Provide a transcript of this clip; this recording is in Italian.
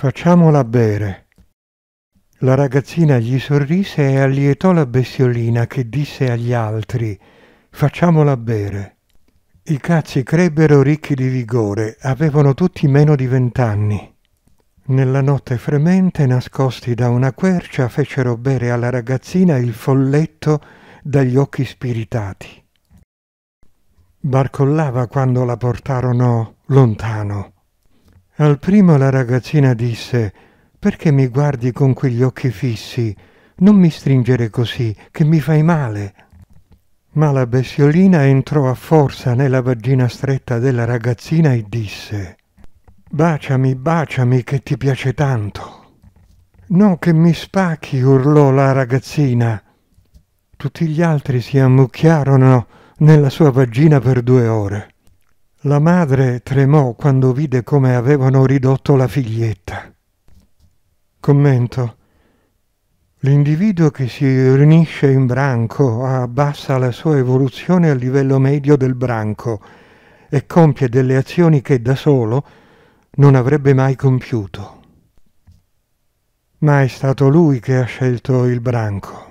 Facciamola bere. La ragazzina gli sorrise e allietò la bestiolina che disse agli altri Facciamola bere. I cazzi crebbero ricchi di vigore, avevano tutti meno di vent'anni. Nella notte fremente, nascosti da una quercia, fecero bere alla ragazzina il folletto dagli occhi spiritati. Barcollava quando la portarono lontano al primo la ragazzina disse Perché mi guardi con quegli occhi fissi? Non mi stringere così, che mi fai male. Ma la bestiolina entrò a forza nella vagina stretta della ragazzina e disse Baciami, baciami, che ti piace tanto. No, che mi spacchi, urlò la ragazzina. Tutti gli altri si ammucchiarono nella sua vagina per due ore. La madre tremò quando vide come avevano ridotto la figlietta. Commento. L'individuo che si riunisce in branco abbassa la sua evoluzione al livello medio del branco e compie delle azioni che da solo non avrebbe mai compiuto. Ma è stato lui che ha scelto il branco.